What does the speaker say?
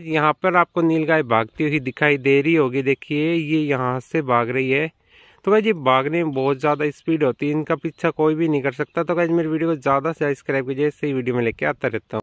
यहाँ पर आपको नीलगाय भागती हुई दिखाई दे रही होगी देखिए ये यहाँ से भाग रही है तो भाई ये भागने में बहुत ज़्यादा स्पीड होती है इनका पीछा कोई भी नहीं कर सकता तो भाई मेरी वीडियो को ज़्यादा से सब्सक्राइब कीजिए इसी वीडियो में लेके आता रहता हूँ